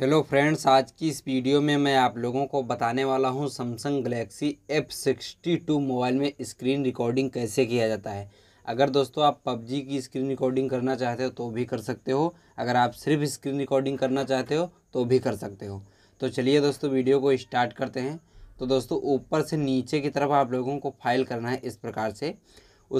hello friends आज की इस वीडियो में मैं आप लोगों को बताने वाला हूं Samsung Galaxy F sixty two mobile में स्क्रीन रिकॉर्डिंग कैसे किया जाता है अगर दोस्तों आप पबजी की स्क्रीन रिकॉर्डिंग करना चाहते हो तो भी कर सकते हो अगर आप सिर्फ स्क्रीन रिकॉर्डिंग करना चाहते हो तो भी कर सकते हो तो चलिए दोस्तों वीडियो को स्टार्ट करते हैं तो दोस्तों ऊपर से नीचे की तरफ आप लोगों को फाइल करना है इस प्रकार से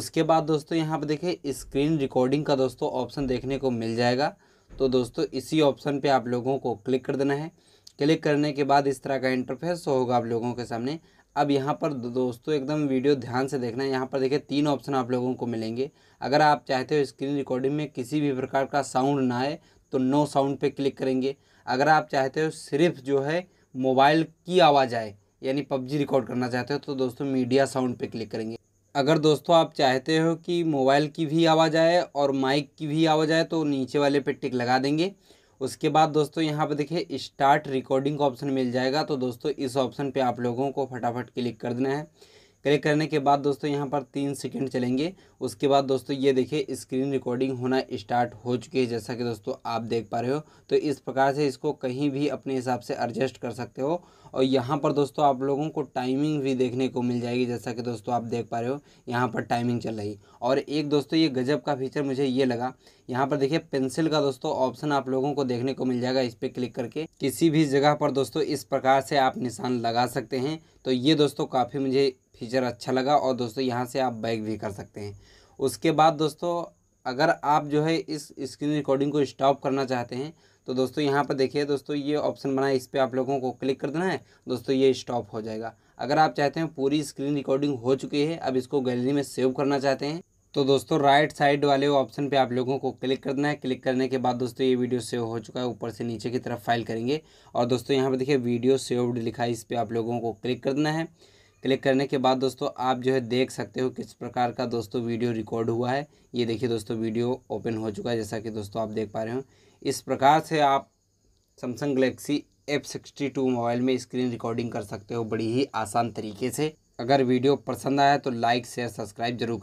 उसके बाद दोस्तों यहाँ पर देखिए स्क्रीन रिकॉर्डिंग का दोस्तों ऑप्शन देखने को मिल जाएगा तो दोस्तों इसी ऑप्शन पे आप लोगों को क्लिक कर देना है क्लिक करने के बाद इस तरह का इंटरफेस होगा आप लोगों के सामने अब यहाँ पर दोस्तों एकदम वीडियो ध्यान से देखना है यहाँ पर देखिए तीन ऑप्शन आप लोगों को मिलेंगे अगर आप चाहते हो स्क्रीन रिकॉर्डिंग में किसी भी प्रकार का साउंड ना आए तो नो साउंड पे क्लिक करेंगे अगर आप चाहते हो सिर्फ जो है मोबाइल की आवाज़ आए यानी पबजी रिकॉर्ड करना चाहते हो तो दोस्तों मीडिया साउंड पे क्लिक करेंगे अगर दोस्तों आप चाहते हो कि मोबाइल की भी आवाज़ आए और माइक की भी आवाज़ आए तो नीचे वाले पे टिक लगा देंगे उसके बाद दोस्तों यहाँ पे देखिए स्टार्ट रिकॉर्डिंग का ऑप्शन मिल जाएगा तो दोस्तों इस ऑप्शन पे आप लोगों को फटाफट क्लिक कर देना है क्लिक करने के बाद दोस्तों यहाँ पर तीन सेकेंड चलेंगे उसके बाद दोस्तों ये देखिए स्क्रीन रिकॉर्डिंग होना स्टार्ट हो चुकी है जैसा कि दोस्तों आप देख पा रहे हो तो इस प्रकार से इसको कहीं भी अपने हिसाब से एडजस्ट कर सकते हो और यहाँ पर दोस्तों आप लोगों को टाइमिंग भी देखने को मिल जाएगी जैसा कि दोस्तों आप देख पा रहे हो यहाँ पर टाइमिंग चल रही और एक दोस्तों ये गजब का फीचर मुझे ये लगा यहाँ पर देखिए पेंसिल का दोस्तों ऑप्शन आप लोगों को देखने को मिल जाएगा इस पर क्लिक करके किसी भी जगह पर दोस्तों इस प्रकार से आप निशान लगा सकते हैं तो ये दोस्तों काफ़ी मुझे फीचर अच्छा लगा और दोस्तों यहाँ से आप बैक भी कर सकते हैं उसके बाद दोस्तों अगर आप जो है इस स्क्रीन रिकॉर्डिंग को स्टॉप करना चाहते हैं तो दोस्तों यहाँ पर देखिए दोस्तों ये ऑप्शन बना है इस पर आप लोगों को क्लिक कर देना है दोस्तों ये स्टॉप हो जाएगा अगर आप चाहते हैं पूरी स्क्रीन रिकॉर्डिंग हो चुकी है अब इसको गैलरी में सेव करना चाहते हैं तो दोस्तों राइट साइड वाले ऑप्शन पे आप लोगों को क्लिक करना है क्लिक करने के बाद दोस्तों ये वीडियो सेव हो चुका है ऊपर से नीचे की तरफ फाइल करेंगे और दोस्तों यहाँ पर देखिए वीडियो सेव्ड लिखा है इस पर आप लोगों को क्लिक करना है क्लिक करने के बाद दोस्तों आप जो है देख सकते हो किस प्रकार का दोस्तों वीडियो रिकॉर्ड हुआ है ये देखिए दोस्तों वीडियो ओपन हो चुका है जैसा कि दोस्तों आप देख पा रहे हो इस प्रकार से आप Samsung Galaxy F sixty two mobile में स्क्रीन रिकॉर्डिंग कर सकते हो बड़ी ही आसान तरीके से अगर वीडियो पसंद आया तो लाइक शेयर सब्सक्राइब जरूर